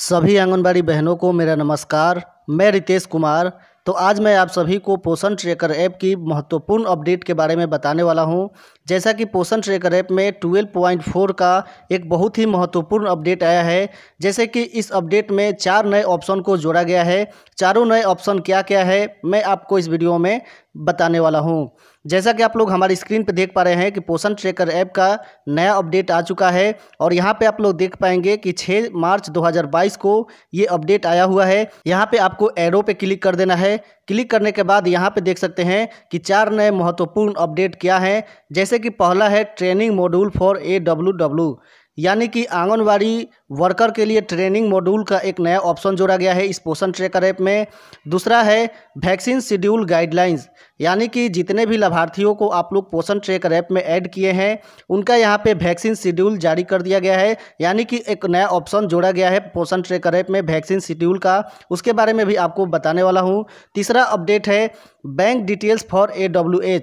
सभी आंगनबाड़ी बहनों को मेरा नमस्कार मैं रितेश कुमार तो आज मैं आप सभी को पोषण ट्रैकर ऐप की महत्वपूर्ण अपडेट के बारे में बताने वाला हूं जैसा कि पोषण ट्रैकर ऐप में 12.4 का एक बहुत ही महत्वपूर्ण अपडेट आया है जैसे कि इस अपडेट में चार नए ऑप्शन को जोड़ा गया है चारों नए ऑप्शन क्या क्या है मैं आपको इस वीडियो में बताने वाला हूं जैसा कि आप लोग हमारी स्क्रीन पर देख पा रहे हैं कि पोषण ट्रेकर ऐप का नया अपडेट आ चुका है और यहां पे आप लोग देख पाएंगे कि 6 मार्च 2022 को ये अपडेट आया हुआ है यहां पे आपको एरो पे क्लिक कर देना है क्लिक करने के बाद यहां पे देख सकते हैं कि चार नए महत्वपूर्ण अपडेट क्या हैं जैसे कि पहला है ट्रेनिंग मॉड्यूल फॉर ए यानी कि आंगनवाड़ी वर्कर के लिए ट्रेनिंग मॉड्यूल का एक नया ऑप्शन जोड़ा गया है इस पोषण ट्रेकर ऐप में दूसरा है वैक्सीन शेड्यूल गाइडलाइंस यानी कि जितने भी लाभार्थियों को आप लोग पोषण ट्रेकर ऐप में ऐड किए हैं उनका यहाँ पे वैक्सीन शेड्यूल जारी कर दिया गया है यानी कि एक नया ऑप्शन जोड़ा गया है पोषण ट्रेकर ऐप में वैक्सीन शेड्यूल का उसके बारे में भी आपको बताने वाला हूँ तीसरा अपडेट है बैंक डिटेल्स फॉर ए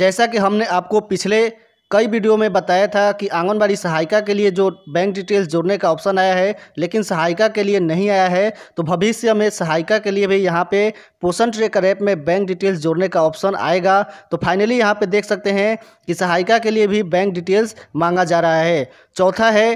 जैसा कि हमने आपको पिछले कई वीडियो में बताया था कि आंगनबाड़ी सहायिका के लिए जो बैंक डिटेल्स जोड़ने का ऑप्शन आया है लेकिन सहायिका के लिए नहीं आया है तो भविष्य में सहायिका के लिए भी यहाँ पे पोषण ट्रेकर ऐप में बैंक डिटेल्स जोड़ने का ऑप्शन आएगा तो फाइनली यहाँ पे देख सकते हैं कि सहायिका के लिए भी बैंक डिटेल्स मांगा जा रहा है चौथा है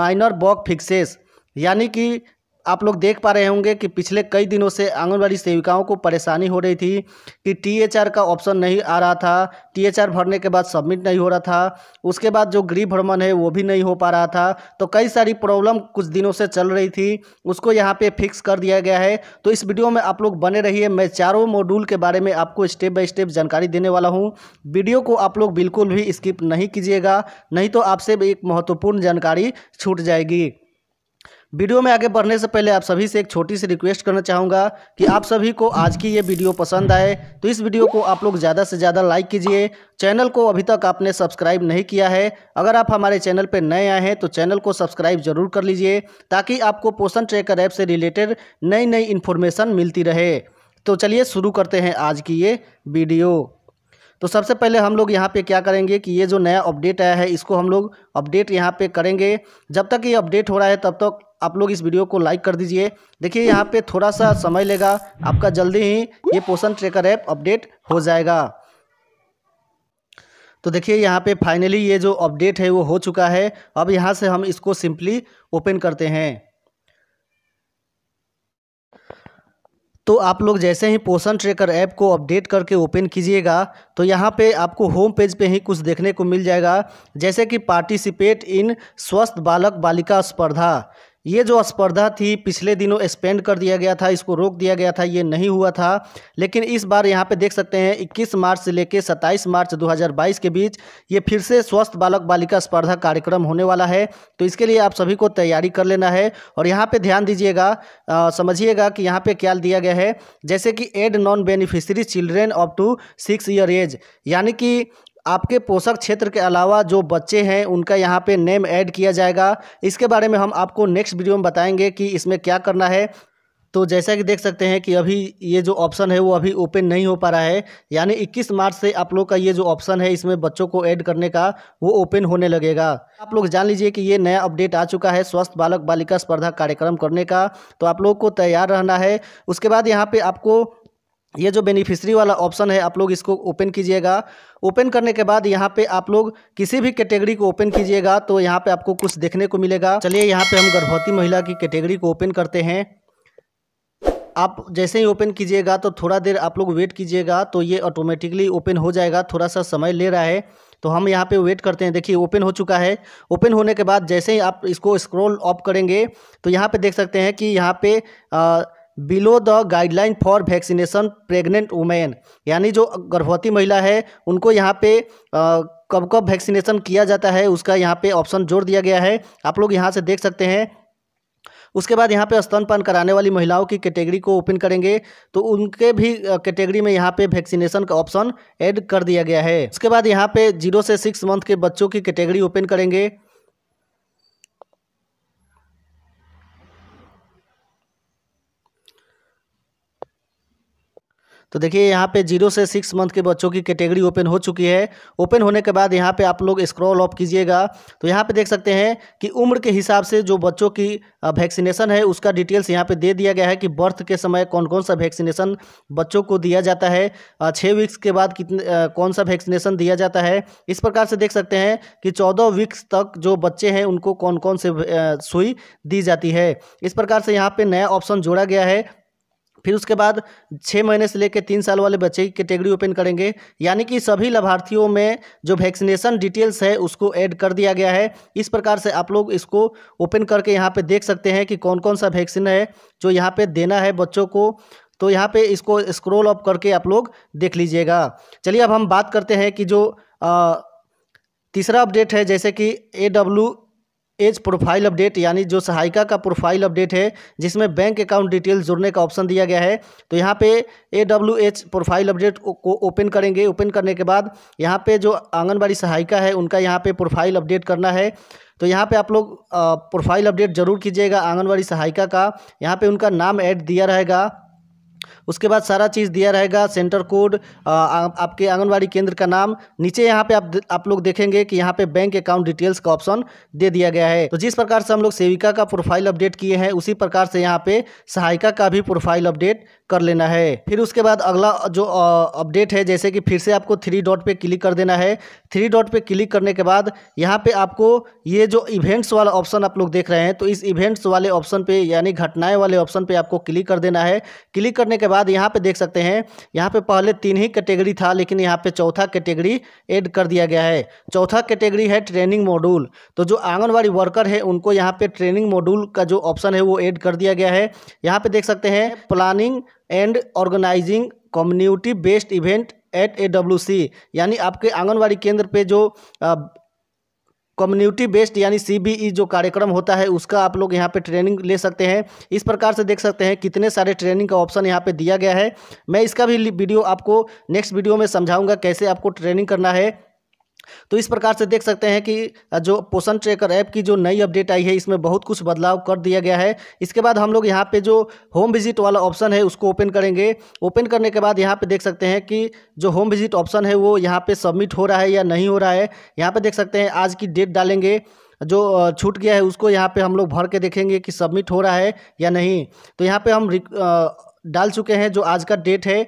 माइनर बॉक फिक्सेस यानी कि आप लोग देख पा रहे होंगे कि पिछले कई दिनों से आंगनबाड़ी सेविकाओं को परेशानी हो रही थी कि टीएचआर का ऑप्शन नहीं आ रहा था टीएचआर भरने के बाद सबमिट नहीं हो रहा था उसके बाद जो गृह भ्रमण है वो भी नहीं हो पा रहा था तो कई सारी प्रॉब्लम कुछ दिनों से चल रही थी उसको यहाँ पे फिक्स कर दिया गया है तो इस वीडियो में आप लोग बने रहिए मैं चारों मॉड्यूल के बारे में आपको स्टेप बाय स्टेप जानकारी देने वाला हूँ वीडियो को आप लोग बिल्कुल भी स्किप नहीं कीजिएगा नहीं तो आपसे एक महत्वपूर्ण जानकारी छूट जाएगी वीडियो में आगे बढ़ने से पहले आप सभी से एक छोटी सी रिक्वेस्ट करना चाहूँगा कि आप सभी को आज की ये वीडियो पसंद आए तो इस वीडियो को आप लोग ज़्यादा से ज़्यादा लाइक कीजिए चैनल को अभी तक आपने सब्सक्राइब नहीं किया है अगर आप हमारे चैनल पर नए आए हैं तो चैनल को सब्सक्राइब जरूर कर लीजिए ताकि आपको पोषण ट्रेकर ऐप से रिलेटेड नई नई इन्फॉर्मेशन मिलती रहे तो चलिए शुरू करते हैं आज की ये वीडियो तो सबसे पहले हम लोग यहाँ पे क्या करेंगे कि ये जो नया अपडेट आया है इसको हम लोग अपडेट यहाँ पे करेंगे जब तक ये अपडेट हो रहा है तब तक आप लोग इस वीडियो को लाइक कर दीजिए देखिए यहाँ पे थोड़ा सा समय लेगा आपका जल्दी ही ये पोषण ट्रेकर ऐप अपडेट हो जाएगा तो देखिए यहाँ पे फाइनली ये जो अपडेट है वो हो चुका है अब यहाँ से हम इसको सिंपली ओपन करते हैं तो आप लोग जैसे ही पोषण ट्रेकर ऐप को अपडेट करके ओपन कीजिएगा तो यहाँ पे आपको होम पेज पे ही कुछ देखने को मिल जाएगा जैसे कि पार्टिसिपेट इन स्वस्थ बालक बालिका स्पर्धा ये जो स्पर्धा थी पिछले दिनों एक्सपेंड कर दिया गया था इसको रोक दिया गया था ये नहीं हुआ था लेकिन इस बार यहाँ पे देख सकते हैं 21 मार्च से लेकर 27 मार्च 2022 के बीच ये फिर से स्वस्थ बालक बालिका स्पर्धा कार्यक्रम होने वाला है तो इसके लिए आप सभी को तैयारी कर लेना है और यहाँ पे ध्यान दीजिएगा समझिएगा कि यहाँ पर क्या दिया गया है जैसे कि add non beneficiary children up to six year age यानी कि आपके पोषक क्षेत्र के अलावा जो बच्चे हैं उनका यहाँ पे नेम ऐड किया जाएगा इसके बारे में हम आपको नेक्स्ट वीडियो में बताएंगे कि इसमें क्या करना है तो जैसा कि देख सकते हैं कि अभी ये जो ऑप्शन है वो अभी ओपन नहीं हो पा रहा है यानी 21 मार्च से आप लोग का ये जो ऑप्शन है इसमें बच्चों को ऐड करने का वो ओपन होने लगेगा आप लोग जान लीजिए कि ये नया अपडेट आ चुका है स्वस्थ बालक बालिका स्पर्धा कार्यक्रम करने का तो आप लोग को तैयार रहना है उसके बाद यहाँ पर आपको ये जो बेनिफिशरी वाला ऑप्शन है आप लोग इसको ओपन कीजिएगा ओपन करने के बाद यहाँ पे आप लोग किसी भी कैटेगरी को ओपन कीजिएगा तो यहाँ पे आपको कुछ देखने को मिलेगा चलिए यहाँ पे हम गर्भवती महिला की कैटेगरी को ओपन करते हैं आप जैसे ही ओपन कीजिएगा तो थोड़ा देर आप लोग वेट कीजिएगा तो ये ऑटोमेटिकली ओपन हो जाएगा थोड़ा सा समय ले रहा है तो हम यहाँ पे वेट करते हैं देखिए ओपन हो चुका है ओपन होने के बाद जैसे ही आप इसको स्क्रॉल ऑफ करेंगे तो यहाँ पे देख सकते हैं कि यहाँ पे uh, below the guideline for vaccination pregnant women यानी जो गर्भवती महिला है उनको यहाँ पे आ, कब कब वैक्सीनेशन किया जाता है उसका यहाँ पे ऑप्शन जोड़ दिया गया है आप लोग यहाँ से देख सकते हैं उसके बाद यहाँ पे स्तनपान कराने वाली महिलाओं की कैटेगरी को ओपन करेंगे तो उनके भी कैटेगरी में यहाँ पे वैक्सीनेशन का ऑप्शन ऐड कर दिया गया है उसके बाद यहाँ पे जीरो से सिक्स मंथ के बच्चों की कैटेगरी ओपन करेंगे तो देखिए यहाँ पे जीरो से सिक्स मंथ के बच्चों की कैटेगरी ओपन हो चुकी है ओपन होने के बाद यहाँ पे आप लोग स्क्रॉल ऑफ कीजिएगा तो यहाँ पे देख सकते हैं कि उम्र के हिसाब से जो बच्चों की वैक्सीनेशन है उसका डिटेल्स यहाँ पे दे दिया गया है कि बर्थ के समय कौन कौन सा वैक्सीनेशन बच्चों को दिया जाता है छः वीक्स के बाद कितने कौन सा वैक्सीनेशन दिया जाता है इस प्रकार से देख सकते हैं कि चौदह वीक्स तक जो बच्चे हैं उनको कौन कौन से सुई दी जाती है इस प्रकार से यहाँ पर नया ऑप्शन जोड़ा गया है फिर उसके बाद छः महीने से लेकर तीन साल वाले बच्चे की कैटेगरी ओपन करेंगे यानी कि सभी लाभार्थियों में जो वैक्सीनेशन डिटेल्स है उसको ऐड कर दिया गया है इस प्रकार से आप लोग इसको ओपन करके यहाँ पे देख सकते हैं कि कौन कौन सा वैक्सीन है जो यहाँ पे देना है बच्चों को तो यहाँ पे इसको स्क्रोल अप करके आप लोग देख लीजिएगा चलिए अब हम बात करते हैं कि जो आ, तीसरा अपडेट है जैसे कि A W H profile update यानी जो सहायिका का प्रोफाइल अपडेट है जिसमें बैंक अकाउंट डिटेल जुड़ने का ऑप्शन दिया गया है तो यहाँ पे A W H profile update को ओपन करेंगे ओपन करने के बाद यहाँ पे जो आंगनबाड़ी सहायिका है उनका यहाँ पे प्रोफाइल अपडेट करना है तो यहाँ पे आप लोग प्रोफाइल अपडेट ज़रूर कीजिएगा आंगनबाड़ी सहायिका का यहाँ पे उनका नाम ऐड दिया रहेगा उसके बाद सारा चीज़ दिया रहेगा सेंटर कोड आपके आंगनबाड़ी केंद्र का नाम नीचे यहाँ पे आप आप लोग देखेंगे कि यहाँ पे बैंक अकाउंट डिटेल्स का ऑप्शन दे दिया गया है तो जिस प्रकार से हम लोग सेविका का प्रोफाइल अपडेट किए हैं उसी प्रकार से यहाँ पे सहायिका का भी प्रोफाइल अपडेट कर लेना है फिर उसके बाद अगला जो अपडेट है जैसे कि फिर से आपको थ्री डॉट पे क्लिक कर देना है थ्री डॉट पे क्लिक करने के बाद यहाँ पे आपको ये जो इवेंट्स वाला ऑप्शन आप लोग देख रहे हैं तो इस इवेंट्स वाले ऑप्शन पे यानी घटनाएं वाले ऑप्शन पे आपको क्लिक कर देना है क्लिक करने के बाद बाद यहाँ पे देख सकते हैं यहाँ पे पहले तीन ही कैटेगरी था लेकिन यहाँ पे चौथा कैटेगरी ऐड कर दिया गया है चौथा कैटेगरी है ट्रेनिंग मॉड्यूल तो जो आंगनबाड़ी वर्कर है उनको यहाँ पे ट्रेनिंग मॉड्यूल का जो ऑप्शन है वो ऐड कर दिया गया है यहाँ पे देख सकते हैं planning and organising community based event at A W C यानी आपके आंगनबाड़ी केंद्र पे जो कम्युनिटी बेस्ड यानी सी e जो कार्यक्रम होता है उसका आप लोग यहाँ पे ट्रेनिंग ले सकते हैं इस प्रकार से देख सकते हैं कितने सारे ट्रेनिंग का ऑप्शन यहाँ पे दिया गया है मैं इसका भी वीडियो आपको नेक्स्ट वीडियो में समझाऊंगा कैसे आपको ट्रेनिंग करना है तो इस प्रकार से देख सकते हैं कि जो पोषण ट्रैकर ऐप की जो नई अपडेट आई है इसमें बहुत कुछ बदलाव कर दिया गया है इसके बाद हम लोग यहाँ पे जो होम विजिट वाला ऑप्शन है उसको ओपन करेंगे ओपन करने के बाद यहाँ पे देख सकते हैं कि जो होम विजिट ऑप्शन है वो यहाँ पे सबमिट हो रहा है या नहीं हो रहा है यहाँ पर देख सकते हैं आज की डेट डालेंगे जो छूट गया है उसको यहाँ पर हम लोग भर के देखेंगे कि सबमिट हो रहा है या नहीं तो यहाँ पर हम डाल चुके हैं जो आज का डेट है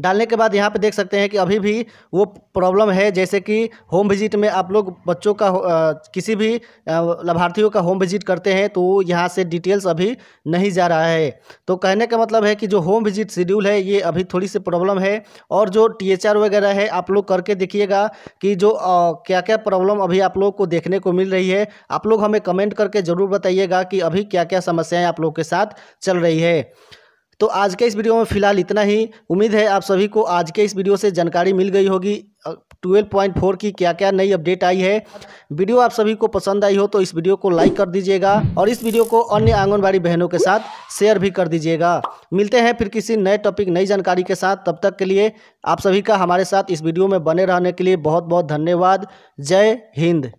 डालने के बाद यहाँ पे देख सकते हैं कि अभी भी वो प्रॉब्लम है जैसे कि होम विजिट में आप लोग बच्चों का आ, किसी भी लाभार्थियों का होम विजिट करते हैं तो यहाँ से डिटेल्स अभी नहीं जा रहा है तो कहने का मतलब है कि जो होम विजिट शेड्यूल है ये अभी थोड़ी सी प्रॉब्लम है और जो टी वगैरह है आप लोग करके देखिएगा कि जो आ, क्या क्या प्रॉब्लम अभी आप लोग को देखने को मिल रही है आप लोग हमें कमेंट करके ज़रूर बताइएगा कि अभी क्या क्या समस्याएँ आप लोग के साथ चल रही है तो आज के इस वीडियो में फ़िलहाल इतना ही उम्मीद है आप सभी को आज के इस वीडियो से जानकारी मिल गई होगी 12.4 की क्या क्या नई अपडेट आई है वीडियो आप सभी को पसंद आई हो तो इस वीडियो को लाइक कर दीजिएगा और इस वीडियो को अन्य आंगनबाड़ी बहनों के साथ शेयर भी कर दीजिएगा मिलते हैं फिर किसी नए टॉपिक नई जानकारी के साथ तब तक के लिए आप सभी का हमारे साथ इस वीडियो में बने रहने के लिए बहुत बहुत धन्यवाद जय हिंद